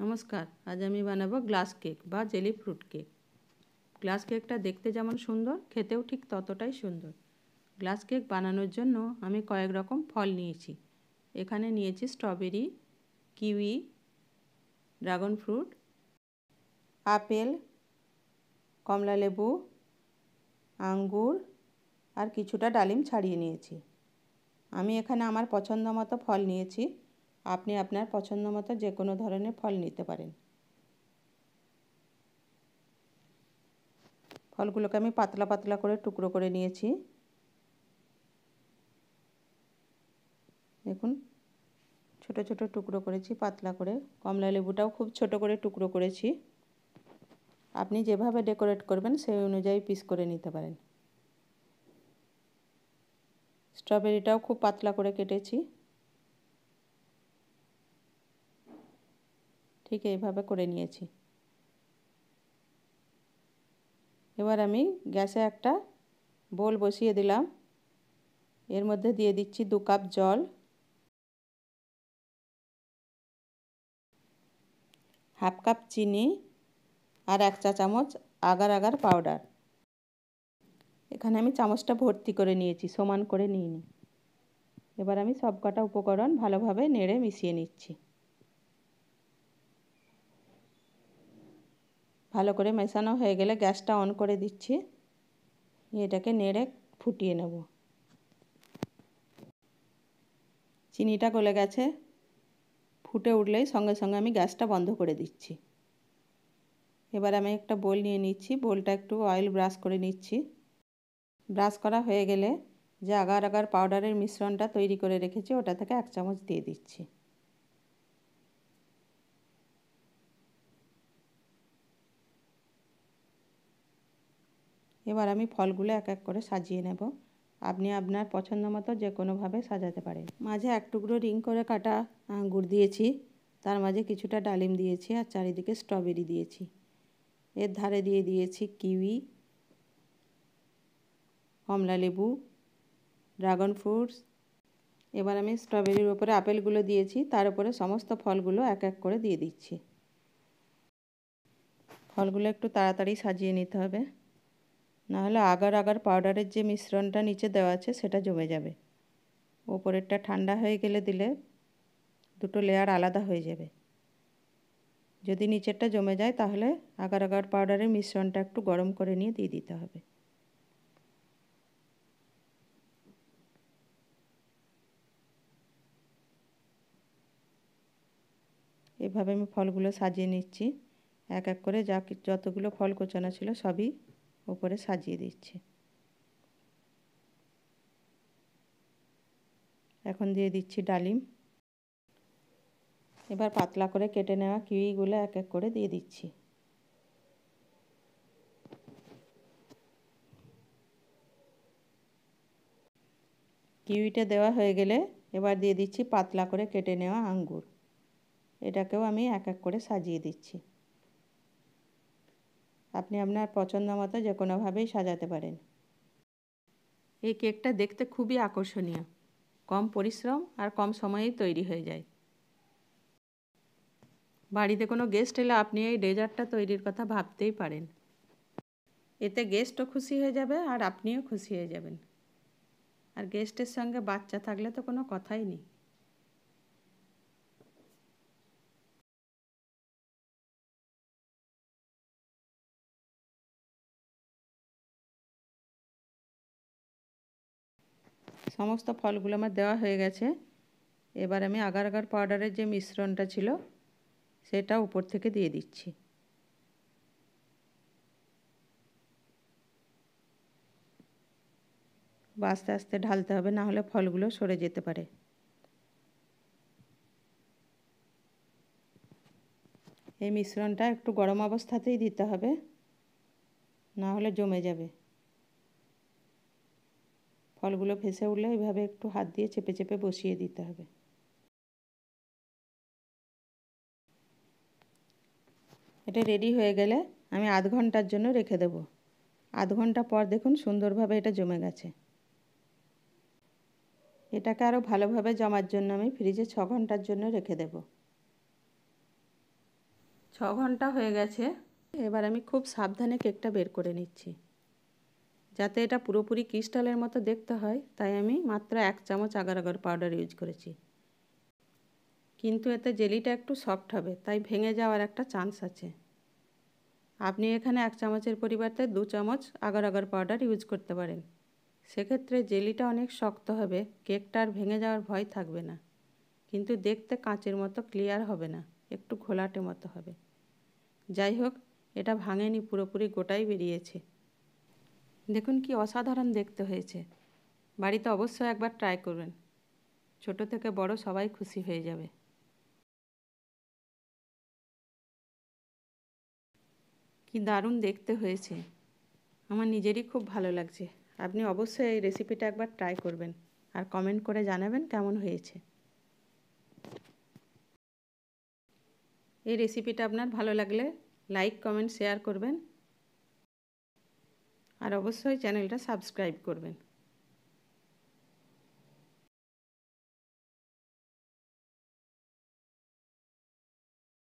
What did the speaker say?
নমস্কার আজ আমি বানাবো গ্লাস কেক বা জেলি ফ্রুট কেক গ্লাস কেকটা দেখতে যেমন সুন্দর খেতেও ঠিক ততটাই সুন্দর গ্লাস কেক বানানোর জন্য আমি কয়েক রকম ফল নিয়েছি এখানে নিয়েছি strawberry kiwi dragon fruit apple কমলা লেবু আঙ্গুর আর কিছুটা ডালিম ছাড়িয়ে নিয়েছি আমি এখানে আমার পছন্দ মতো ফল নিয়েছি আপনি আপনার পছন্দ মতো যে কোনো ধরনের ফল নিতে পারেন ফলগুলোকে আমি পাতলা পাতলা করে টুকরো করে নিয়েছি দেখুন ছোট ছোট টুকরো করেছি পাতলা করে কমলা লেবুটাও খুব ছোট করে টুকরো করেছি আপনি যেভাবে ডেকোরেট করবেন সেই অনুযায়ী পিস করে নিতে পারেন স্ট্রবেরিটাও খুব পাতলা করে কেটেছি ঠিক এইভাবে করে নিয়েছি এবার আমি গ্যাসে একটা বোল বসিয়ে দিলাম এর মধ্যে দিয়ে দিচ্ছি দু কাপ জল হাফ কাপ চিনি আর এক চা চামচ আগার আগার পাউডার এখানে আমি চামচটা ভর্তি করে নিয়েছি সমান করে নিইনি এবার আমি সব কটা উপকরণ ভালোভাবে নেড়ে মিশিয়ে নিচ্ছি ভালো করে মেশানো হয়ে গেলে গ্যাসটা অন করে দিচ্ছি এটাকে নেড়ে ফুটিয়ে নেব চিনিটা গলে গেছে ফুটে উঠলেই সঙ্গে সঙ্গে আমি গ্যাসটা বন্ধ করে দিচ্ছি এবার আমি একটা বোল নিয়ে নিচ্ছি বোলটা একটু অয়েল ব্রাশ করে নিচ্ছি ব্রাশ করা হয়ে গেলে যে আগার আগার পাউডারের মিশ্রণটা তৈরি করে রেখেছি ওটা থেকে এক চামচ দিয়ে দিচ্ছি এবার আমি ফলগুলো এক এক করে সাজিয়ে নেব আপনি আপনার পছন্দ মতো যে কোনোভাবে সাজাতে পারেন মাঝে এক টুকরো রিং করে কাটা আঙ্গুর দিয়েছি তার মাঝে কিছুটা ডালিম দিয়েছি আর চারিদিকে স্ট্রবেরি দিয়েছি এর ধারে দিয়ে দিয়েছি কিউই কমলা লেবু ড্রাগন ফ্রুটস এবার আমি স্ট্রবেরির ওপরে আপেলগুলো দিয়েছি তার উপরে সমস্ত ফলগুলো এক এক করে দিয়ে দিচ্ছি ফলগুলো একটু তাড়াতাড়ি সাজিয়ে নিতে হবে নাহলে আগার আগার পাউডারের যে মিশ্রণটা নিচে দেওয়া আছে সেটা জমে যাবে ওপরেরটা ঠান্ডা হয়ে গেলে দিলে দুটো লেয়ার আলাদা হয়ে যাবে যদি নিচেরটা জমে যায় তাহলে আগার আগার পাউডারের মিশ্রণটা একটু গরম করে নিয়ে দিয়ে দিতে হবে এভাবে আমি ফলগুলো সাজিয়ে নিচ্ছি এক এক করে যা যতগুলো ফল কোচানো ছিল সবই ওপরে সাজিয়ে দিচ্ছি এখন দিয়ে দিচ্ছি ডালিম এবার পাতলা করে কেটে নেওয়া কিউইগুলো এক এক করে দিয়ে দিচ্ছি কিউইটা দেওয়া হয়ে গেলে এবার দিয়ে দিচ্ছি পাতলা করে কেটে নেওয়া আঙ্গুর এটাকেও আমি এক এক করে সাজিয়ে দিচ্ছি আপনি আপনার পছন্দ মতো যে কোনোভাবেই সাজাতে পারেন এই কেকটা দেখতে খুবই আকর্ষণীয় কম পরিশ্রম আর কম সময়েই তৈরি হয়ে যায় বাড়িতে কোনো গেস্ট এলে আপনি এই ডেজার্টটা তৈরির কথা ভাবতেই পারেন এতে গেস্টও খুশি হয়ে যাবে আর আপনিও খুশি হয়ে যাবেন আর গেস্টের সঙ্গে বাচ্চা থাকলে তো কোনো কথাই নেই সমস্ত ফলগুলো আমার দেওয়া হয়ে গেছে এবার আমি আগার আগার পাউডারের যে মিশ্রণটা ছিল সেটা উপর থেকে দিয়ে দিচ্ছি আস্তে আস্তে ঢালতে হবে না হলে ফলগুলো সরে যেতে পারে এই মিশ্রণটা একটু গরম অবস্থাতেই দিতে হবে না হলে জমে যাবে ফলগুলো ভেসে উঠলে এভাবে একটু হাত দিয়ে চেপে চেপে বসিয়ে দিতে হবে এটা রেডি হয়ে গেলে আমি আধ ঘন্টার জন্য রেখে দেব আধ ঘন্টা পর দেখুন সুন্দরভাবে এটা জমে গেছে এটাকে আরও ভালোভাবে জমার জন্য আমি ফ্রিজে ছ ঘন্টার জন্য রেখে দেব ছ ঘন্টা হয়ে গেছে এবার আমি খুব সাবধানে কেকটা বের করে নিচ্ছি যাতে এটা পুরোপুরি ক্রিস্টালের মতো দেখতে হয় তাই আমি মাত্র এক চামচ আগার আগার পাউডার ইউজ করেছি কিন্তু এতে জেলিটা একটু সফট হবে তাই ভেঙে যাওয়ার একটা চান্স আছে আপনি এখানে এক চামচের পরিবর্তে দু চামচ আগার আগার পাউডার ইউজ করতে পারেন সেক্ষেত্রে জেলিটা অনেক শক্ত হবে কেকটা আর ভেঙে যাওয়ার ভয় থাকবে না কিন্তু দেখতে কাঁচের মতো ক্লিয়ার হবে না একটু ঘোলাটে মতো হবে যাই হোক এটা ভাঙেনি পুরোপুরি গোটাই বেরিয়েছে দেখুন কি অসাধারণ দেখতে হয়েছে বাড়িতে অবশ্যই একবার ট্রাই করবেন ছোট থেকে বড় সবাই খুশি হয়ে যাবে কি দারুণ দেখতে হয়েছে আমার নিজেরই খুব ভালো লাগছে আপনি অবশ্যই এই রেসিপিটা একবার ট্রাই করবেন আর কমেন্ট করে জানাবেন কেমন হয়েছে এই রেসিপিটা আপনার ভালো লাগলে লাইক কমেন্ট শেয়ার করবেন আর অবশ্যই চ্যানেলটা সাবস্ক্রাইব করবেন